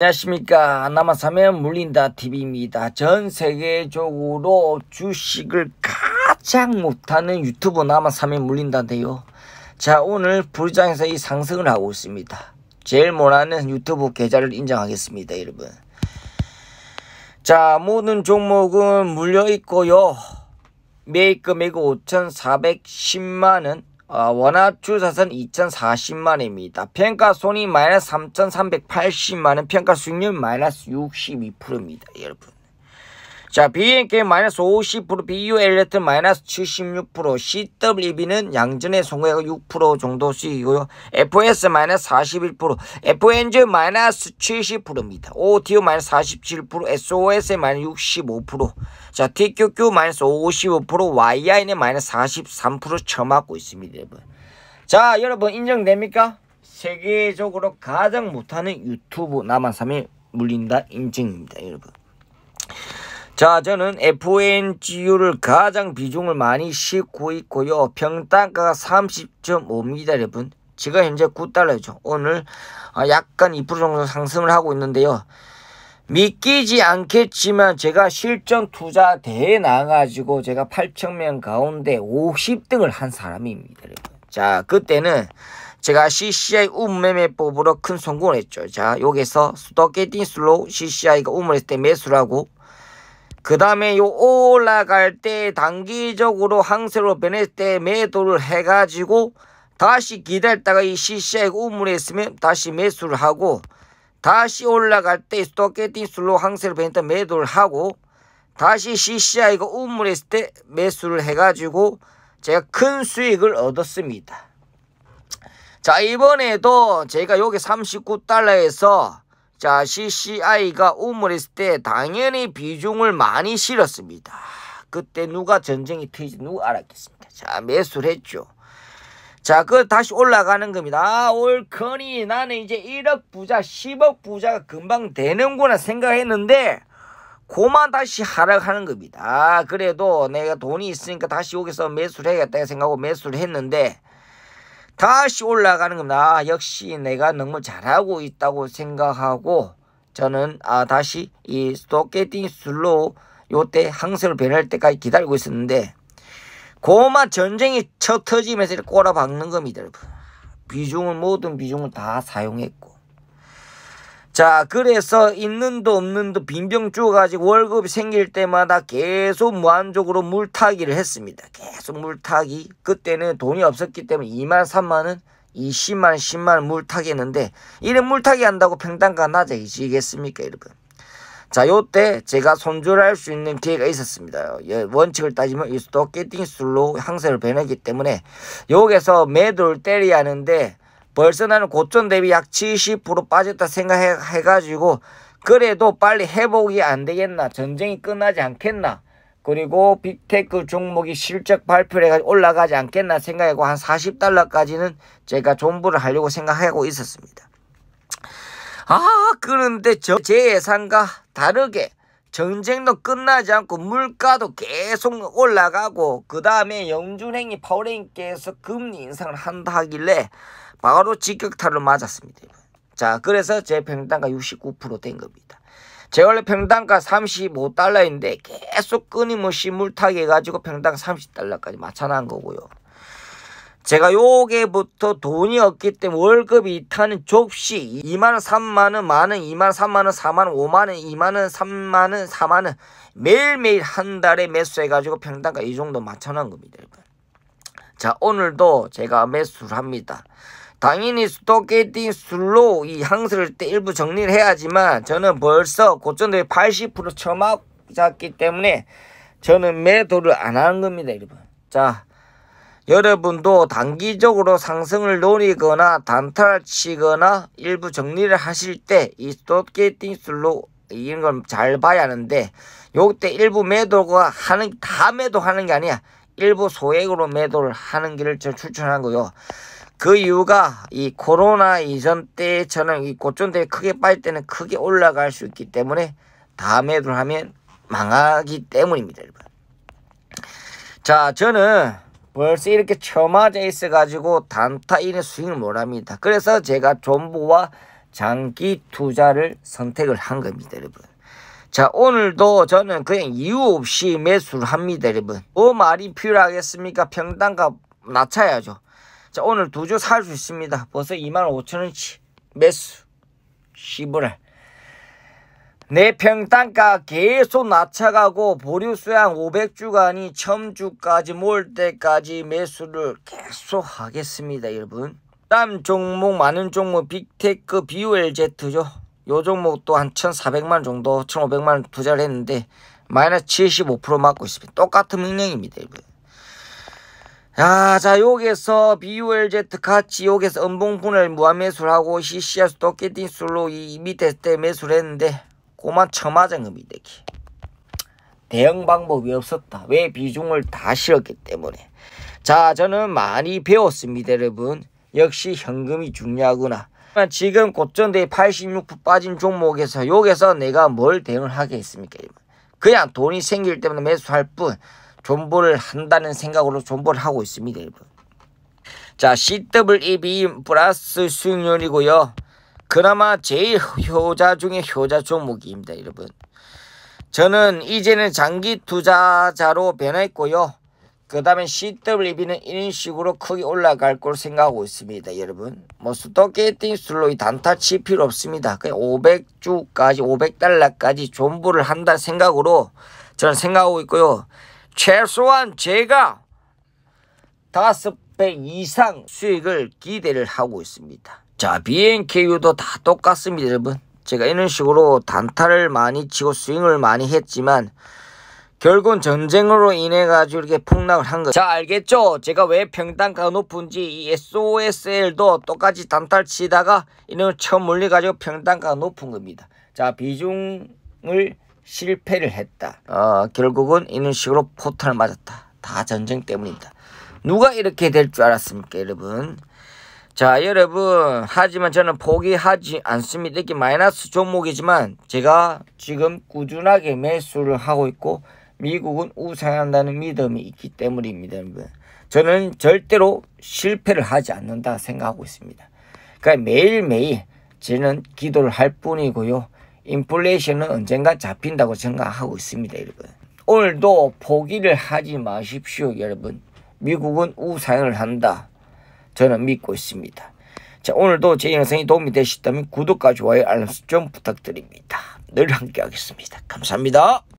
안녕하십니까 남아사면 물린다 TV입니다 전 세계적으로 주식을 가장 못하는 유튜브 남아사면 물린다인데요 자 오늘 불장에서 이 상승을 하고 있습니다 제일 못하는 유튜브 계좌를 인정하겠습니다 여러분 자 모든 종목은 물려있고요 매입금액 5,410만원 어, 아, 원화주 자산 2,040만입니다. 평가 손이 마이너스 3,380만원, 평가 수익률 마이너스 62%입니다. 여러분. 자, BNK 마이너스 50%, BULLT 마이너스 76%, CWB는 양전의 송과가6% 정도 수익이고요. FS 마이너스 41%, FNG 마이너스 70%입니다. OTO 마이너스 47%, SOS 마이너스 65%, 자, TQQ 마이너스 55%, YI는 n 마이너스 43% 쳐맞고 있습니다, 여러분. 자, 여러분 인정됩니까? 세계적으로 가장 못하는 유튜브 남한 3일 물린다 인증입니다, 여러분. 자 저는 f n g u 를 가장 비중을 많이 싣고 있고요. 평단가가 30.5입니다 여러분. 지금 현재 9달러죠. 오늘 아, 약간 2% 정도 상승을 하고 있는데요. 믿기지 않겠지만 제가 실전 투자 대회 나가지고 제가 8천명 가운데 50등을 한 사람입니다. 여러분. 자 그때는 제가 CCI 우매매법으로 큰 성공을 했죠. 자 여기서 스토게팅 슬로우 CCI가 우물했을 때 매수라고 그 다음에 요 올라갈 때 단기적으로 항세로 변했을 때 매도를 해가지고 다시 기다렸다가 이 CCI가 우물에있으면 다시 매수를 하고 다시 올라갈 때 스토케팅술로 항세로 변했다 매도를 하고 다시 CCI가 우물에있을때 매수를 해가지고 제가 큰 수익을 얻었습니다. 자 이번에도 제가 여기 39달러에서 자, CCI가 우물했을 때 당연히 비중을 많이 실었습니다. 그때 누가 전쟁이 터지 누가 알았겠습니까? 자, 매수를 했죠. 자, 그 다시 올라가는 겁니다. 아, 올커니 나는 이제 1억 부자, 10억 부자가 금방 되는구나 생각했는데 고만 다시 하락하는 겁니다. 아, 그래도 내가 돈이 있으니까 다시 여기서 매수를 해야겠다 생각하고 매수를 했는데 다시 올라가는 겁니다. 아, 역시 내가 너무 잘하고 있다고 생각하고 저는 아, 다시 이 스토게팅 술로 요때 항선을 변할 때까지 기다리고 있었는데 고마 전쟁이 쳐 터지면서 꼬라박는 겁니다. 여러분. 비중은 모든 비중을 다 사용했고 자 그래서 있는 도 없는 도 빈병 주워가지고 월급이 생길 때마다 계속 무한적으로 물타기를 했습니다. 계속 물타기 그때는 돈이 없었기 때문에 2만 3만은2 0만1 0만 물타기 했는데 이런 물타기 한다고 평단가 낮아지겠습니까 여러분 자 요때 제가 손절할 수 있는 기회가 있었습니다. 예, 원칙을 따지면 이스토 깨팅 술로 항세를 배내기 때문에 여기서 매도를 때려야 하는데 벌써 나는 고점 대비 약 70% 빠졌다 생각해가지고 그래도 빨리 회복이 안 되겠나 전쟁이 끝나지 않겠나 그리고 빅테크 종목이 실적 발표를 해가지고 올라가지 않겠나 생각하고 한 40달러까지는 제가 존부를 하려고 생각하고 있었습니다. 아 그런데 저 제 예상과 다르게 전쟁도 끝나지 않고 물가도 계속 올라가고 그 다음에 영준행이 파월행께서 금리 인상을 한다 하길래 바로 직격탄을 맞았습니다. 자 그래서 제 평당가 69%된 겁니다. 제 원래 평당가 35달러인데 계속 끊임없이 물타기 해가지고 평당 30달러까지 맞찬난 거고요. 제가 요게부터 돈이 없기 때문에 월급이 타는 족시 2만원, 3만원, 만원, 2만원, 3만원, 4만원, 5만원, 2만원, 3만원, 4만원 매일매일 한 달에 매수해가지고 평당가 이 정도 맞춰놓은 겁니다. 여러분. 자 오늘도 제가 매수를 합니다. 당연히 스토케팅 술로 이 항스를 때 일부 정리를 해야지만 저는 벌써 고점들이 80% 쳐맞았기 때문에 저는 매도를 안 하는 겁니다. 여러분. 자 여러분도 단기적으로 상승을 노리거나 단타를 치거나 일부 정리를 하실 때 이 스톱게이팅 술로 이런 걸 잘 봐야 하는데 요 때 일부 매도가 하는 다 매도하는 게 아니야 일부 소액으로 매도를 하는 길을 저 추천하고요 그 이유가 이 코로나 이전 때처럼 이 고점대에 크게 빠질 때는 크게 올라갈 수 있기 때문에 다 매도를 하면 망하기 때문입니다 여러분 자 저는 벌써 이렇게 처마져 있어가지고 단타인의 수익을 못합니다. 그래서 제가 존부와 장기 투자를 선택을 한 겁니다. 여러분. 자 오늘도 저는 그냥 이유 없이 매수를 합니다. 여러분. 뭐 말이 필요하겠습니까? 평당값 낮춰야죠. 자 오늘 두 주 살 수 있습니다. 벌써 25,000원치 매수 10월 내 평단가 계속 낮춰가고 보류수양 500주간이 첨주까지 몰 때까지 매수를 계속 하겠습니다 여러분 다음 종목 많은 종목 빅테크 BULZ죠 요 종목도 한 1400만 정도 1500만 투자를 했는데 마이너스 75% 맞고 있습니다 똑같은 맥령입니다 여러분 야, 자, 여기서 BULZ 같이 여기서 음봉분을 무한 매수를 하고 CCS 도깨딩술로이 밑에 때 매수를 했는데 꼬만 처마은 겁니다기. 대응 방법이 없었다. 왜 비중을 다 실었기 때문에. 자, 저는 많이 배웠습니다, 여러분. 역시 현금이 중요하구나. 지금 고점대 86% 빠진 종목에서 여기서 내가 뭘 대응을 하겠습니까? 그냥 돈이 생길 때문에 매수할 뿐 존버를 한다는 생각으로 존버를 하고 있습니다, 여러분. 자, CWEB 플러스 수익률이고요. 그나마 제일 효자 중에 효자 종목입니다. 여러분. 저는 이제는 장기 투자자로 변했고요. 그 다음에 CWB는 이런 식으로 크게 올라갈 걸 생각하고 있습니다. 여러분. 뭐 스토게이팅 슬로 단타 칠 필요 없습니다. 그냥 500주까지 500달러까지 존부를 한다 생각으로 저는 생각하고 있고요. 최소한 제가 다배 이상 수익을 기대를 하고 있습니다. 자 BNKU도 다 똑같습니다 여러분 제가 이런 식으로 단타를 많이 치고 스윙을 많이 했지만 결국은 전쟁으로 인해 가지고 이렇게 폭락을 한 거죠. 자 알겠죠? 제가 왜평단가 높은지 이 SOSL도 똑같이 단탈 치다가 이런 처음 물리 가지고 평단가 높은 겁니다. 자 비중을 실패를 했다. 어, 결국은 이런 식으로 포탄을 맞았다. 다 전쟁 때문입니다. 누가 이렇게 될 줄 알았습니까 여러분? 자 여러분 하지만 저는 포기하지 않습니다. 이게 마이너스 종목이지만 제가 지금 꾸준하게 매수를 하고 있고 미국은 우상한다는 믿음이 있기 때문입니다. 여러분. 저는 절대로 실패를 하지 않는다 생각하고 있습니다. 그러니까 매일매일 저는 기도를 할 뿐이고요. 인플레이션은 언젠가 잡힌다고 생각하고 있습니다. 여러분. 오늘도 포기를 하지 마십시오. 여러분. 미국은 우상을 한다. 저는 믿고 있습니다. 자, 오늘도 제 영상이 도움이 되셨다면 구독과 좋아요 알람 설정 부탁드립니다. 늘 함께 하겠습니다. 감사합니다.